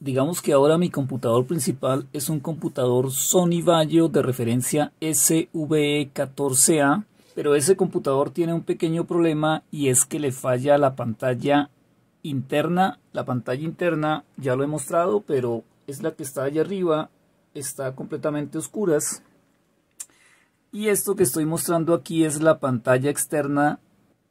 digamos que ahora mi computador principal es un computador Sony Vaio de referencia SVE14A, pero ese computador tiene un pequeño problema y es que le falla la pantalla interna. La pantalla interna ya lo he mostrado, pero es la que está allá arriba, está completamente oscuras. Y esto que estoy mostrando aquí es la pantalla externa,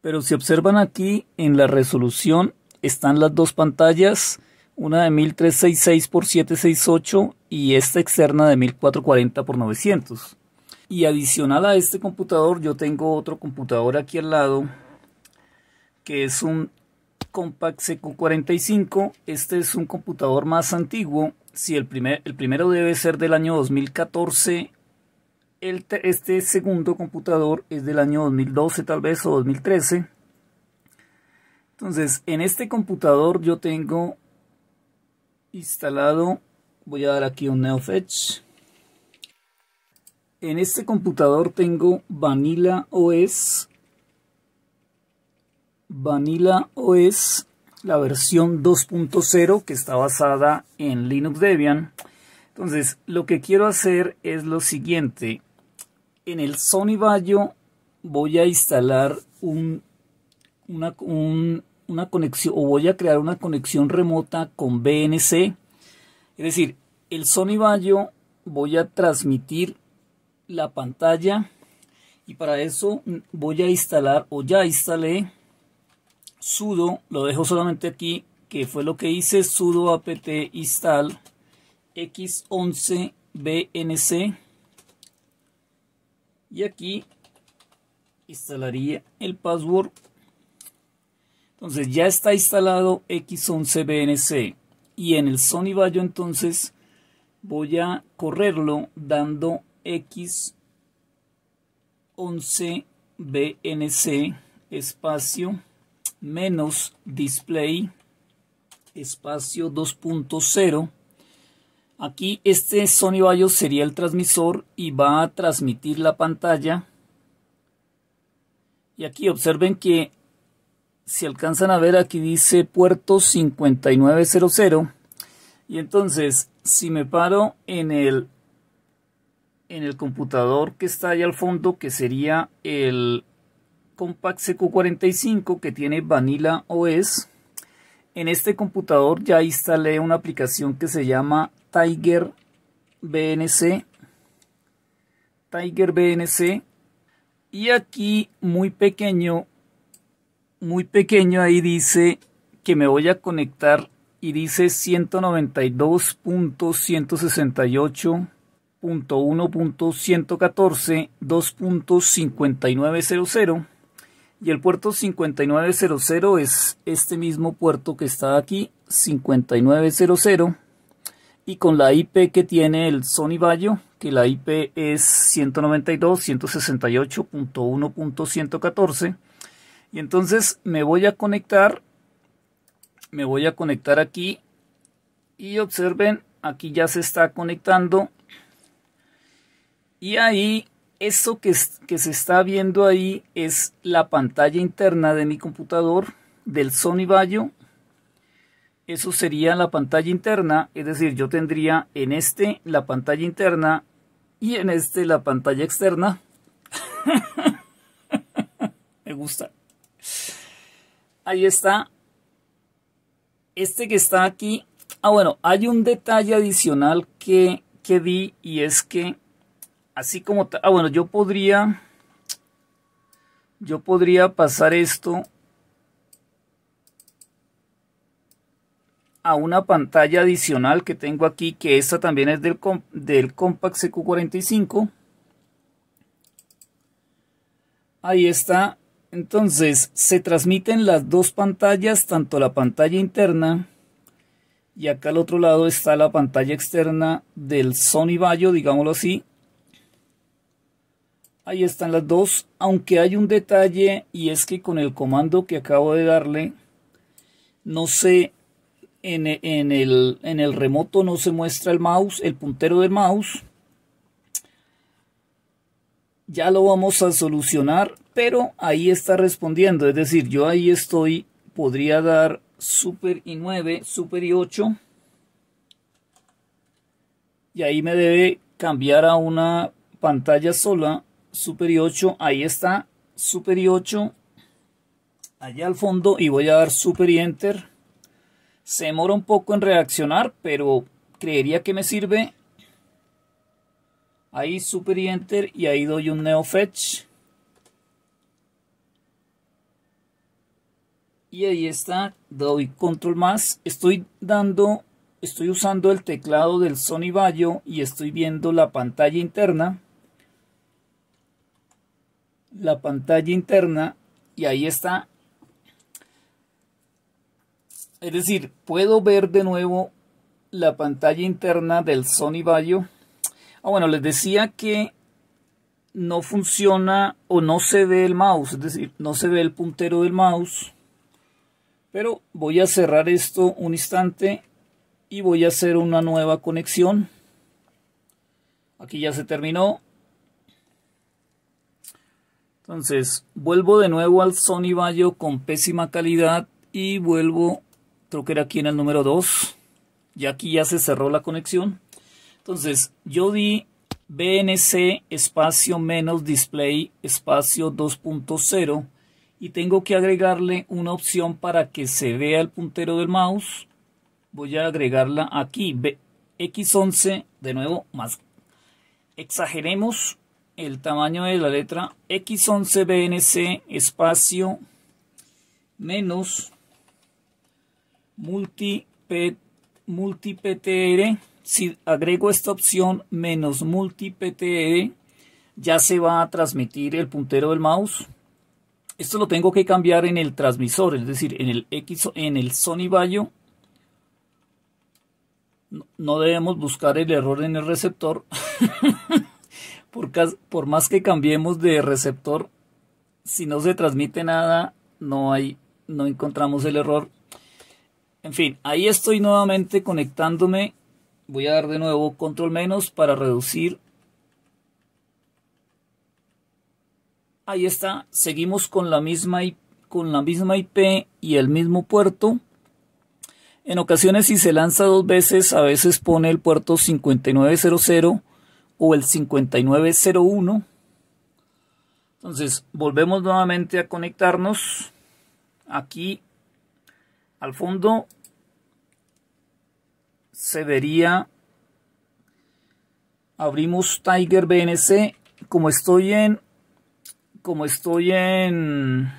pero si observan aquí en la resolución están las dos pantallas una de 1366 x 768 y esta externa de 1440 x 900. Y adicional a este computador yo tengo otro computador aquí al lado que es un Compact CQ45. Este es un computador más antiguo. Si el, primer, el primero debe ser del año 2014, este segundo computador es del año 2012 tal vez o 2013. Entonces en este computador yo tengo instalado voy a dar aquí un NeoFetch en este computador tengo Vanilla OS Vanilla OS la versión 2.0 que está basada en Linux Debian entonces lo que quiero hacer es lo siguiente en el Sony Vaio voy a instalar un, un una conexión o voy a crear una conexión remota con BNC. Es decir, el Sony Vaio voy a transmitir la pantalla y para eso voy a instalar o ya instalé sudo, lo dejo solamente aquí que fue lo que hice, sudo apt install x11 bnc y aquí instalaría el password entonces ya está instalado X11BNC y en el Sony Vaio entonces voy a correrlo dando X11BNC espacio menos display espacio 2.0 aquí este Sony Vaio sería el transmisor y va a transmitir la pantalla y aquí observen que si alcanzan a ver aquí dice puerto 5900 y entonces si me paro en el en el computador que está ahí al fondo que sería el Compact CQ45 que tiene Vanilla OS en este computador ya instalé una aplicación que se llama Tiger BNC Tiger BNC y aquí muy pequeño muy pequeño ahí dice que me voy a conectar y dice 192.168.1.114.2.5900 y el puerto 5900 es este mismo puerto que está aquí 5900 y con la IP que tiene el Sony bayo que la IP es 192.168.1.114 y entonces me voy a conectar, me voy a conectar aquí y observen, aquí ya se está conectando. Y ahí, eso que, que se está viendo ahí es la pantalla interna de mi computador del Sony Vaio. Eso sería la pantalla interna, es decir, yo tendría en este la pantalla interna y en este la pantalla externa. Me gusta. Ahí está. Este que está aquí. Ah, bueno, hay un detalle adicional que, vi y es que así como... Ah, bueno, yo podría... Yo podría pasar esto a una pantalla adicional que tengo aquí, que esta también es del, del Compact CQ45. Ahí está, entonces, se transmiten las dos pantallas, tanto la pantalla interna y acá al otro lado está la pantalla externa del Sony Vaio, digámoslo así. Ahí están las dos, aunque hay un detalle y es que con el comando que acabo de darle, no sé, en, en, el, en el remoto no se muestra el mouse, el puntero del mouse, ya lo vamos a solucionar, pero ahí está respondiendo, es decir, yo ahí estoy, podría dar super y 9, super y 8, y ahí me debe cambiar a una pantalla sola, super y 8, ahí está, super y 8, allá al fondo y voy a dar super y enter, se demora un poco en reaccionar, pero creería que me sirve Ahí super y enter y ahí doy un neo fetch. Y ahí está, doy control más. Estoy dando, estoy usando el teclado del Sony Vaio y estoy viendo la pantalla interna. La pantalla interna y ahí está. Es decir, puedo ver de nuevo la pantalla interna del Sony Vaio. Ah, bueno, les decía que no funciona o no se ve el mouse, es decir, no se ve el puntero del mouse. Pero voy a cerrar esto un instante y voy a hacer una nueva conexión. Aquí ya se terminó. Entonces, vuelvo de nuevo al Sony Vaio con pésima calidad y vuelvo, creo que era aquí en el número 2. Y aquí ya se cerró la conexión. Entonces, yo di BNC espacio menos display espacio 2.0 y tengo que agregarle una opción para que se vea el puntero del mouse. Voy a agregarla aquí, X11, de nuevo, más exageremos el tamaño de la letra X11 BNC espacio menos multi, si agrego esta opción menos multi PTE, e, ya se va a transmitir el puntero del mouse. Esto lo tengo que cambiar en el transmisor, es decir, en el, X, en el Sony Vaio. No debemos buscar el error en el receptor. por, por más que cambiemos de receptor, si no se transmite nada, no, hay, no encontramos el error. En fin, ahí estoy nuevamente conectándome voy a dar de nuevo control menos para reducir. Ahí está, seguimos con la misma IP, con la misma IP y el mismo puerto. En ocasiones si se lanza dos veces, a veces pone el puerto 5900 o el 5901. Entonces, volvemos nuevamente a conectarnos aquí al fondo se vería, Abrimos Tiger BNC. Como estoy en... Como estoy en...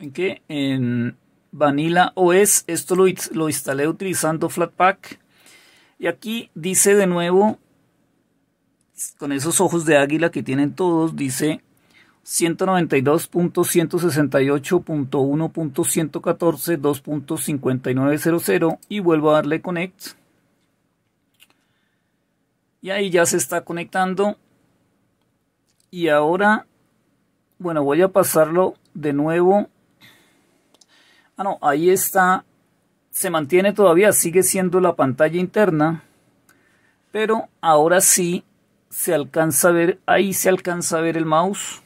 ¿En qué? En Vanilla OS. Esto lo, lo instalé utilizando Flatpak. Y aquí dice de nuevo, con esos ojos de águila que tienen todos, dice 192.168.1.114.2.5900 y vuelvo a darle connect. Y ahí ya se está conectando. Y ahora, bueno, voy a pasarlo de nuevo. Ah, no, ahí está. Se mantiene todavía, sigue siendo la pantalla interna. Pero ahora sí se alcanza a ver, ahí se alcanza a ver el mouse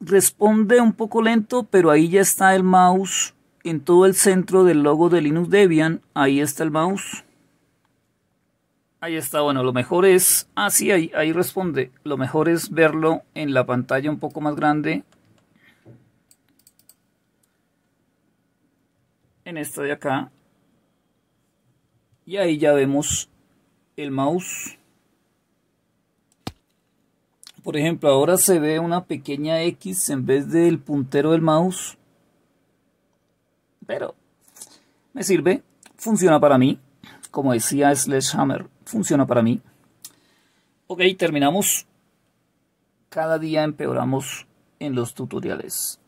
responde un poco lento, pero ahí ya está el mouse en todo el centro del logo de Linux Debian. Ahí está el mouse. Ahí está, bueno, lo mejor es, ah sí, ahí, ahí responde, lo mejor es verlo en la pantalla un poco más grande. En esta de acá. Y ahí ya vemos el mouse. Por ejemplo, ahora se ve una pequeña X en vez del puntero del mouse. Pero me sirve, funciona para mí. Como decía Sledgehammer, funciona para mí. Ok, terminamos. Cada día empeoramos en los tutoriales.